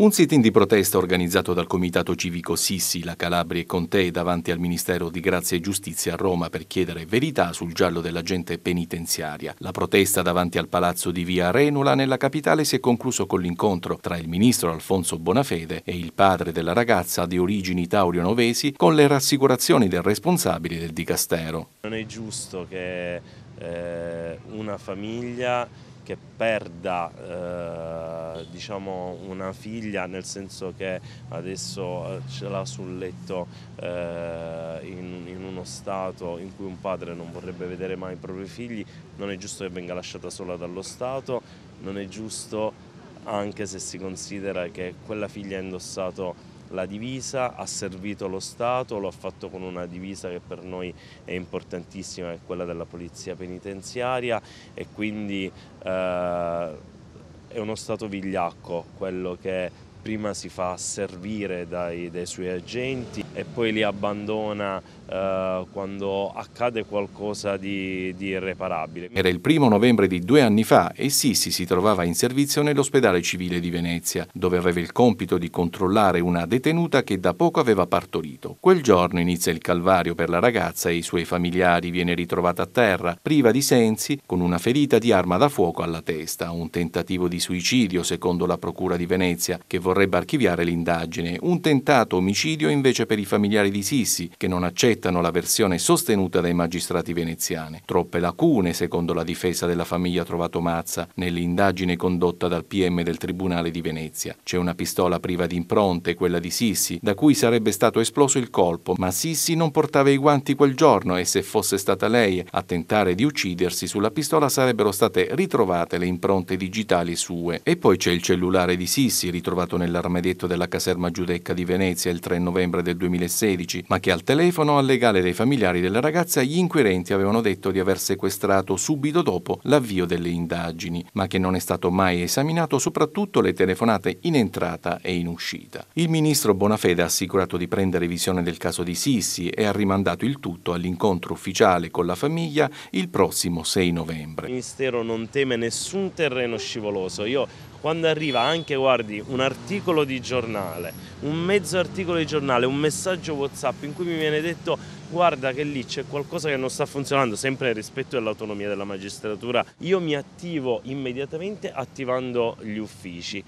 Un sit-in di protesta organizzato dal Comitato Civico Sissi, la Calabria e Conte davanti al Ministero di Grazia e Giustizia a Roma per chiedere verità sul giallo dell'agente penitenziaria. La protesta davanti al palazzo di via Renula nella capitale si è concluso con l'incontro tra il ministro Alfonso Bonafede e il padre della ragazza di origini taurio-novesi con le rassicurazioni del responsabile del dicastero. Non è giusto che eh, una famiglia che perda eh, diciamo una figlia nel senso che adesso eh, ce l'ha sul letto eh, in, in, uno stato in cui un padre non vorrebbe vedere mai i propri figli, non è giusto che venga lasciata sola dallo Stato, non è giusto anche se si considera che quella figlia ha indossato la divisa, ha servito lo Stato, lo ha fatto con una divisa che per noi è importantissima, che è quella della polizia penitenziaria e quindi eh, è uno Stato vigliacco quello che prima si fa servire dai, dai suoi agenti e poi li abbandona eh, quando accade qualcosa di, di irreparabile. Era il primo novembre di due anni fa e Sissi si trovava in servizio nell'ospedale civile di Venezia, dove aveva il compito di controllare una detenuta che da poco aveva partorito. Quel giorno inizia il calvario per la ragazza e i suoi familiari. Viene ritrovata a terra, priva di sensi, con una ferita di arma da fuoco alla testa, un tentativo di suicidio secondo la procura di Venezia, che vorrebbe vorrebbe archiviare l'indagine, un tentato omicidio invece per i familiari di Sissi, che non accettano la versione sostenuta dai magistrati veneziani. Troppe lacune, secondo la difesa della famiglia trovato Mazza, nell'indagine condotta dal PM del Tribunale di Venezia. C'è una pistola priva di impronte, quella di Sissi, da cui sarebbe stato esploso il colpo, ma Sissi non portava i guanti quel giorno e se fosse stata lei a tentare di uccidersi sulla pistola sarebbero state ritrovate le impronte digitali sue. E poi c'è il cellulare di Sissi ritrovato nell'armadietto della caserma giudecca di Venezia il 3 novembre del 2016, ma che al telefono al legale dei familiari della ragazza gli inquirenti avevano detto di aver sequestrato subito dopo l'avvio delle indagini, ma che non è stato mai esaminato soprattutto le telefonate in entrata e in uscita. Il ministro Bonafede ha assicurato di prendere visione del caso di Sissi e ha rimandato il tutto all'incontro ufficiale con la famiglia il prossimo 6 novembre. Il Ministero non teme nessun terreno scivoloso. Io quando arriva anche, guardi, un articolo di giornale, un mezzo articolo di giornale, un messaggio WhatsApp in cui mi viene detto guarda che lì c'è qualcosa che non sta funzionando, sempre rispetto all'autonomia della magistratura, io mi attivo immediatamente attivando gli uffici.